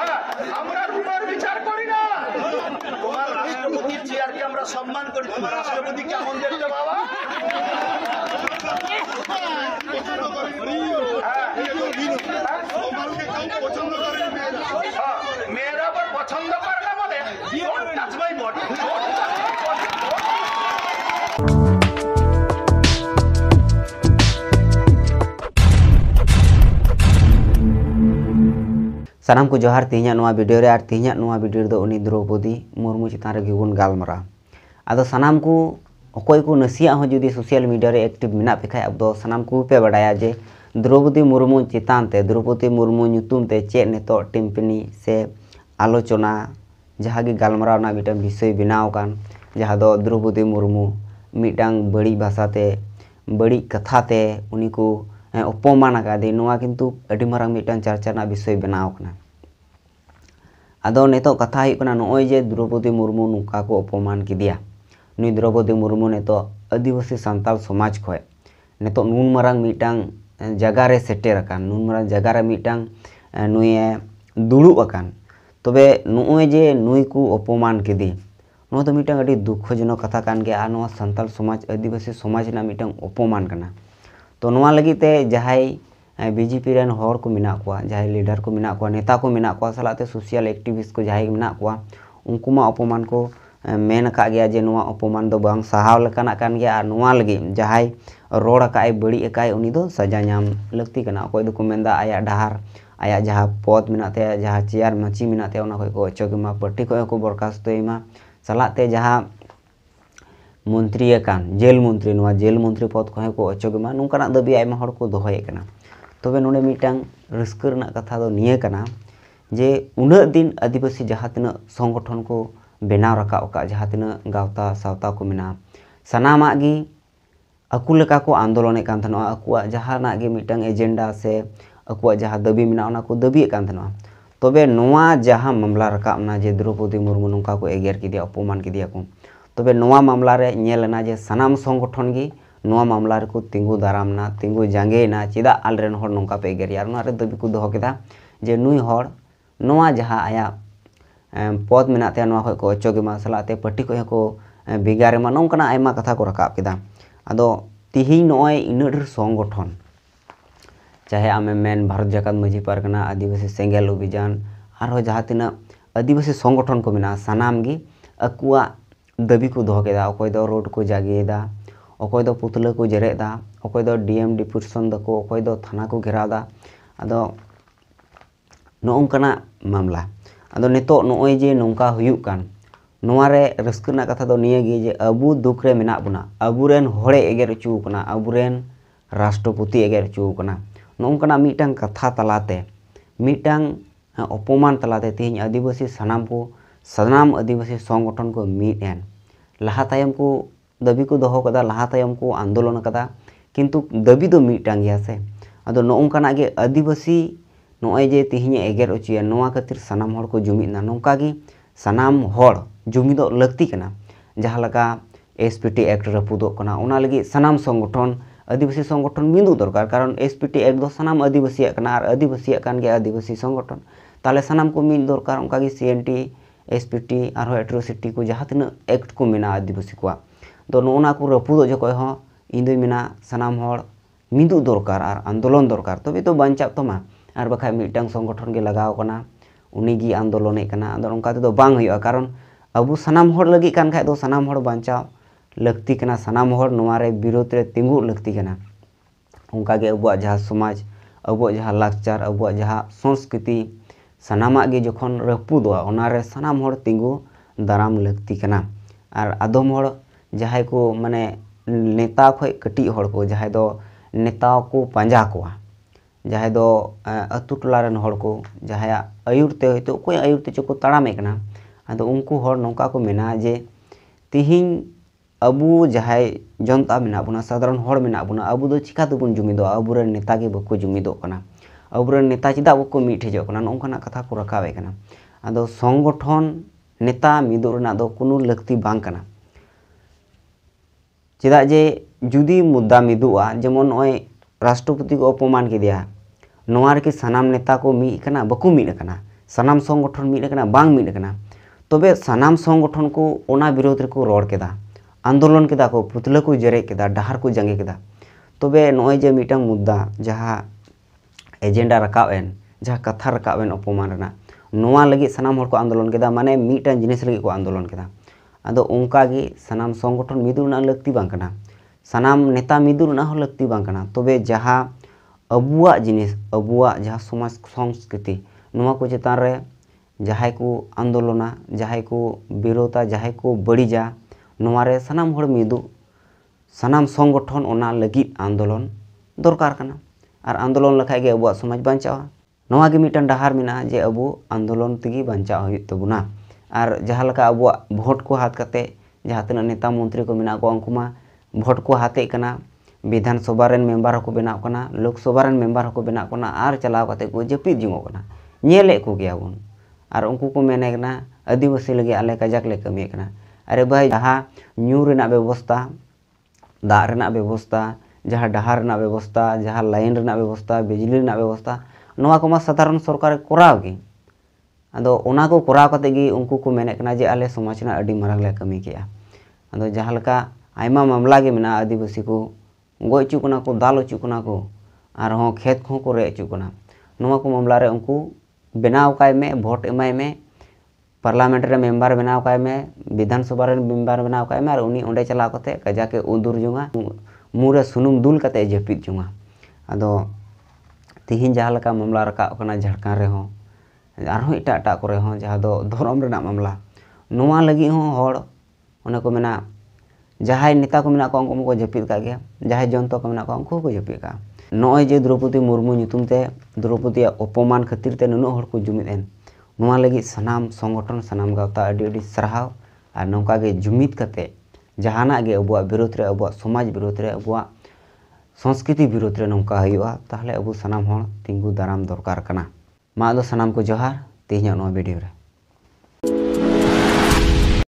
হ্যাঁ, আমরা রূপের বিচার করি না তোমার রাষ্ট্রপতির চেয়ারকে আমরা সম্মান করি তোমার রাষ্ট্রপতি কেমন দেখতে বাবা Sanam ku johar tinya nua video re artinya nua video do uni dro murmu citan re gigun gal mara. Ado sanam ku okoi ku nasia judi sosial media re aktif mina pekai abdo sanam ku pe bada ya je dro murmu citan te dro murmu nyutun te cek ne to se alo cona jahagi gal na gitan biso binaukan, binau kan jahado dro bodi murmu midang beri bahasa te beri kata te uni अपमान अकादे चर्चा विषय बनाव कना कथा होना जे द्रौपदी मुर्मू नुका को अपमान किदिया द्रौपदी मुर्मू नित आदिवासी संताल समाज खय नेतो नुन मारंग मिटन जगह रे सेटेर अकान नुन मारंग जगह को अपमान किदी दुख जनक कथा कान ᱫᱩᱠᱷᱚᱡᱚᱱᱚᱠ समाज आदिवासी समाज अपमान तो ᱱᱚᱣᱟ ᱞᱟᱹᱜᱤᱫ ᱛᱮ ᱡᱟᱦᱟᱸᱭ बीजेपी रन हर को मेना जहाँ लीडर को मेना नेता को मेना सालाते सोशल एक्टिविस्ट को जहाँ मेना उनको मा अपमान को मेन गया जे नुआ अपमान दो बांग सहाव लकाना कान गया आर नुआ लगे जहाँ रोड अकाय बड़ी अकाय उनी दो सजा नाम लगती कना कोई दो को मेंदा आया डहार आया जहाँ पद मेना ते जहाँ चेयर मची मेना ते उना कोई को अचो पट्टी को को बरखास्त तो इमा सालाते जहाँ मंत्री अकान जेल मंत्री नवा जेल मंत्री पद को को अचोगमा दाबी आयमा को दोहे तब नोने मिटांग रस्कर कथा दो निये जे उना दिन आदिवासी जहाँ तना संगठन को बनाव रखा का जहाँ तना गावता सावता को मेना सनामा गी को आंदोलन जहाँ मिटांग एजेंडा से जहाँ दाबी मेना ओना दाबी कान जहाँ मामला रखा जे द्रौपदी मुर्मू नोका को एगेर किदिया अपमान किदिया को तब नवा मामला जे सनाम संगठन गी मामला रे को तिंगु दारामना तिंगु जांगेना चेदा आलरे नौका पे गेरियार ना दबी को दहो केदा जे नई हा जहाँ जहा आया पद मेना को अचोगे सलाते ते पट्टी को को नौकना कथा को रकाब के अदो तिही नोय इनर संगठन चाहे आम मेन भारत जकत माझी पारकना आदिवासी सेंगेल अभिजान और जहाँ तीना आदिवासी संगठन को मेना सनाम अकुआ दबी को दोगे रोड को जगे अखोद पुतला को जेरे अखोद डीएम डिपुटेशन दाको थाना को घेरा अद नौकर मामला अद नित नजे नौका नारे रसकना कथा तो निये अब दुखरे मे बोना अब हे एगर अब राष्ट्रपति एगर चुना नौकना मिटन कथा तलाते मिटन अपमान तलाते तेज आदिवासी सामान को सामान आदिवासी संगठन को मिटन लहातम को दबी को दोहोदा लहातम को आंदोलन का किंतु दबी तो मिटांगी से अब नौकाना आदिवासी नए तेहे एगर अचे खातिर सामान हर को जुमीना नौका सामान जुमीद लगतीना जहाँ लगा एस पी टी एक्ट रपूदना सामान संगठन आदिवासी संगठन मिंदू दरकार कारण एस पी टी एक्ट सामान आदिवासी आदिवासी आदिवासी संगठन तेल सामान को मिंद दरकार C N T S P T और एट्रोसिटी को जहाँ तीन एक्ट को मेना आदिवासी को ना को रपूद जखे दुना सामान मिद दरकार और आंदोलन दरकार तब तो बचा तो और बाखा मिट्ट संगठन के लगवाना उन्नी आंदोलन अंका कारण अब सामान लगे खाना सामान बचा लगती सामान नारे विरोध में तिंग लगती अब समाज अब लाचार अब संस्कृति सामागे जख रपूदा सामान हर तीगू दाराम लगती आदम जहाँ को मानने नेता कटी हर को जहाँ दो नेता को पाजा को जहाँ दो अतुटलान को जहाँ आयुरते तो आयुरते चो तड़ामेना अद उनको नौका को मेना जे तीन अब जहाँ जनता मे बना साधारण हर मे बना अब चिका तो अब नेता के अब नेता चेदा बो को मीट हजन नौकर कथा को रखावे अब संगठन नेता मिदना चेदा जे जुदी मुद्दा मिदा जेमन नए राष्ट्रपति को अपमान नारे सामान नेता को मीटना बको मीटना सामान संगठन मीटना बा मीटना तब तो संगठन को विरोध रेक रड़के आंदोलन के पुतला को जेरे के डर को जांगे के तब तो नए जे मीटा मुद्दा जहाँ एजेंडा रखा जहाँ कथा रखा एन अपमान रना नवा लगी सनाम को आंदोलन के माने मीट जिनिस लगी को आंदोलन के अदो सामान संगठन मिदुना लगती बांकना सनाम नेता मिदुना हो लगती बांकना तबे जहाँ अब जिनिस अब जहाँ समाज संस्कृति नवा को चितान जहाँ को आंदोलना जहाँ को विरोधा जहाँ को बड़ीजा नवा सामान सनाम मिदू संगठन आंदोलन दरकार करना और आंदोलन लेखागे अब समाज बाचावा नागे मिट्टन डहार मे जे अब आंदोलन तीन बाचावना और जहाँ अब भोट को हाथ करते जहाँ तना नेता मंत्री को मेना को भोट को हाते विधानसभा मेम्बर को बना लोकसभा मेम्बर को बना और चलावते जपिद जुगोना नेले कोबन और उनको मेना आदिवासी लगे आल कजाक कमी अरे भाई जहाँ व्यवस्था दागना व्यवस्था जहाँ डहार व्यवस्था जहाँ लाइन व्यवस्था बिजली व्यवस्था ना को साधारण सरकार करावे अदा करते उनकू को मेन जे आले समाज मारे कमी के अब जहाँ मामला में आदिवासी को गज अचूकना को दाल अचूकना को आर खेत को रे अचूकना नवा को मामला उनकू बनावकाय में भोट एमाय में पार्लामेंट रे मेम्बर बनावकाय में विधानसभा मेम्बर बनावकाय में उन्नी अंडे चला कजाक उदुर जुगा मुहरे सुनूम दुल कते जपिद चुना अब तेहन जहाँ मामला रखा झाड़खा रहे एट एट को धरम मामला नवा लगे को मना जहाँ नेता को मना को को जपिद जंत को मना को को जपिद नए जे द्रौपदी मुरमू द्रौपदी अपमान खातिर नुनक जुमिद नवा लगे सामान संगठन सामान गाता सारा और नौका जुमिद कते ᱡᱟᱦᱟᱱᱟᱜ ᱜᱮ ᱟᱵᱚᱣᱟᱜ ᱵᱤᱨᱩᱫᱽ ᱨᱮ ᱟᱵᱚᱣᱟᱜ ᱥᱚᱢᱟᱡᱽ ᱵᱤᱨᱩᱫᱽ ᱨᱮ ᱟᱵᱚᱣᱟᱜ संस्कृति विरोध रे नौका हुआ ताहले अब सामान तिंगू दाराम दरकार मा सामान को जोहार तेज वीडियो रे